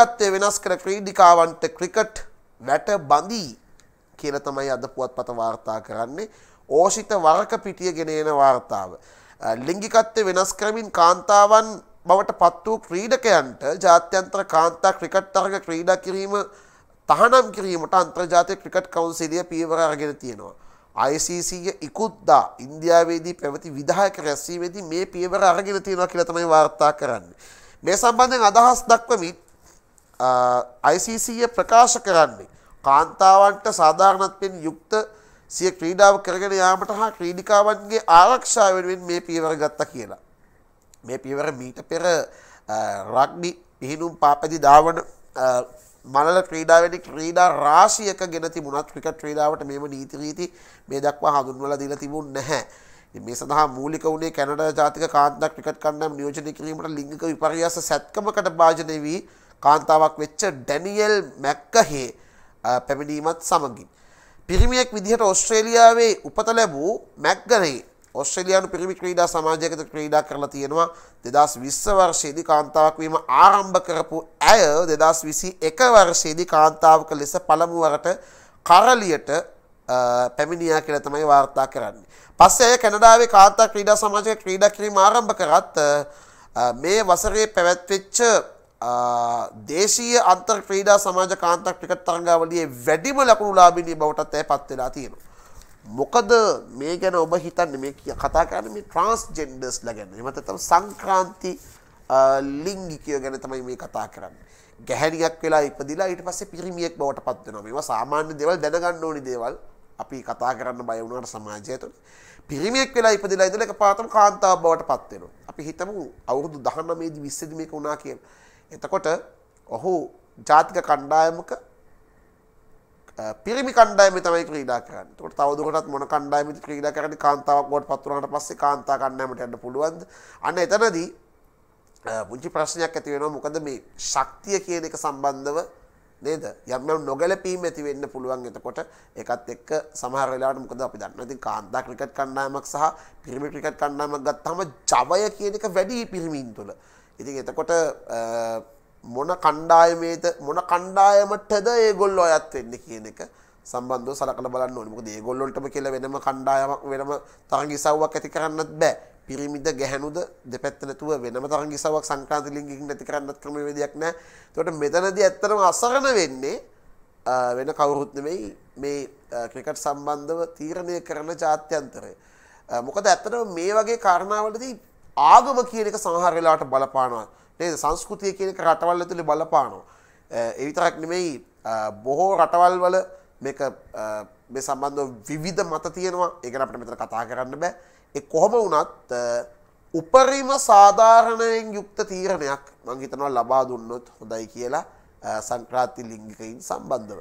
නායකත්වය වෙනස් කර ක්‍රීඩිකාවන්ට ක්‍රිකට් වැට බඳී කියල තමයි අද පුවත්පත වාර්තා කරන්නේ ඕෂිත වරක පිටිය ගෙනයන වාර්තාව. ලිංගිකත්වය වෙනස් කරමින් කාන්තාවන් බවට පත් වූ ක්‍රීඩකයන්ට ජාත්‍යන්ත්‍ර කාන්තා ක්‍රිකට් තරග ක්‍රීඩා කිරීම තහනම් කිරීමට අන්තර්ජාතය ක්‍රිකට් කවන්සිලිය පීවර අරගෙන තියෙනවා. ICCය ඉකුද්දා ඉන්දියාවේදී පැවති විදායක රැස්වීමේදී මේ පියවර අරගෙන තියෙනවා කියලා තමයි වාර්තා කරන්නේ. මේ සම්බන්ධයෙන් අදහස් දක්වමින් ICCය ප්‍රකාශ කරන්නේ කාන්තාවන්ට සාධාරණත්වයෙන් යුක්ත සිය ක්‍රීඩාව කරගෙන යාමට හා ක්‍රීඩිකාවන්ගේ ආරක්ෂාව වෙනුවෙන් මේ පියවර ගත්තා කියලා. මේ පියවර මීට පෙර රග්නි පිහිනුම් පාපැදි දාවන මනල ක්‍රීඩාවැනි ක්‍රීඩා රාශියක ගෙන තිබුණත් ක්‍රිකට් ක්‍රීඩාවට මෙම නීති රීති මේ දක්වා හඳුන්වලා දීලා තිබුණ නැහැ. මේ සඳහා මූලික වුණේ කැනඩා ජාතික කාන්තා ක්‍රිකට් කණ්ඩායම් නියෝජනය කිරීමට ලිංගික විපර්යාස සැත්කමකට භාජනය වී කාන්තාවක් වෙච්ච ඩැනියල් මැක්කහේ පැමිණීමත් සමගින්. පිරිමියෙක් විදිහට ඔස්ට්‍රේලියාවේ උපත ලැබූ මැක්ගනේ ඔස්ට්‍රලයානු පිරිමි ක්‍රීඩා සමාජයකත ක්‍රීඩා කරලා තියෙනවා දෙදස් විස්ස වර්ෂයේදි කාන්තාවක්වීම ආරම්භ කරපු ඇය දෙදස් විසි එක වර්ෂයේදි කාන්තාවක ලෙස පළමුුවරට කරලියට පැමිණියා කියල තමයි වාර්තා කරන්නේ. පස්සේ ඇය කැනඩාවේ කාතා ක්‍රීඩා සමාජය ක්‍රීඩා කිරීම ආරම්භ කරත් මේ වසරේ පැවැත්වෙච්ච දේශීය අන්තර් ක්‍රීඩා සමාජ කාන්තක් ක්‍රිකට් තරඟාවලියේ වැඩිම ලකුණු ලාබිනී බවටත් ඇය පත් වෙලා තියෙනවා. මොකද මේ ගැන ඔබ හිතන්නේ මේ කතා කරන්නේ මේ ට්‍රාන්ස්ජෙන්ඩර්ස් ලා ගැන. එහෙම නැත්නම් සංක්‍රාන්ති ලිංගිකයෝ ගැන තමයි මේ කතා කරන්නේ. ගැහැණියක් වෙලා ඉපදිලා ඊට පස්සේ පිරිමියෙක් බවට පත් වෙනවා. මේවා සාමාන්‍ය දේවල් දැනගන්න ඕනි දේවල්. අපි කතා කරන්න බය වුණාට සමාජය තුළ පිරිමියෙක් වෙලා ඉපදිලා ඉඳලා එකපාරටම කාන්තාවක් බවට පත් වෙනවා. අපි හිතමු අවුරුදු 19 දී 20 දී මේක වුණා කියලා. එතකොට ඔහු ජාතික කණ්ඩායමක පිරිමි කණ්ඩායම තමයි ක්‍රීඩා කරන්න. ඒකට තවදුරටත් මොන කණ්ඩායමද ක්‍රීඩා කරන්නේ කාන්තාවක් බවට පත් වුණාට පස්සේ කාන්තා කණ්ඩායමට යන්න පුළුවන්ද? අන්න එතනදී පුංචි ප්‍රශ්නයක් ඇති වෙනවා මොකද මේ ශක්තිය කියන එක සම්බන්ධව නේද යම් යම් නොගැලපීම් ඇති වෙන්න පුළුවන් එතකොට ඒකත් එක්ක සමහර වෙලාවට මොකද අපි දන්නවා ඉතින් කාන්දා ක්‍රිකට් කණ්ඩායමක් සහ පිරිමි ක්‍රිකට් කණ්ඩායමක් ගත්තාම ජවය කියන එක වැඩි පිරිමින් තුළ ඉතින් එතකොට මොන කණ්ඩායමේද මොන කණ්ඩායමටද ඒගොල්ලෝ අයත් වෙන්නේ කියන එක සම්බන්ධව සලකලා බලන්න ඕනේ. මොකද ඒගොල්ලොන්ටම කියලා වෙනම කණ්ඩායමක් වෙනම තරඟ ඉසව්වක් ඇති කරන්නත් බෑ. පිරිමිද ගැහණුද දෙපැත්ත නැතුව වෙනම තරඟ ඉසව්වක් සංක්‍රාන්ති ලිංගිකින් නැති කරන්නත් ක්‍රමවේදයක් නෑ. එතකොට මෙතනදී ඇත්තටම අසරණ වෙන්නේ වෙන කවුරුත් නෙමෙයි මේ ක්‍රිකට් සම්බන්ධව තීරණය කරන ජාත්‍යන්තරය. මොකද ඇත්තටම මේ වගේ කාරණාවලදී ආගම කියන එක සමහර වෙලාවට බලපානවා. නේද? සංස්කෘතිය කියන එක රටවල් ඇතුලේ බලපානවා. ඒ විතරක් නෙමෙයි බොහෝ රටවල් වල මේක මේ සම්බන්ධව විවිධ මත තියෙනවා. ඒක අපිට මෙතන කතා කරන්න බෑ. ඒ කොහොම වුණත් උපරිම සාධාරණයෙන් යුක්ත තීරණයක් මං හිතනවා ලබා දුන්නොත් හොඳයි කියලා සංක්‍රාන්ති ලිංගිකයින් සම්බන්ධව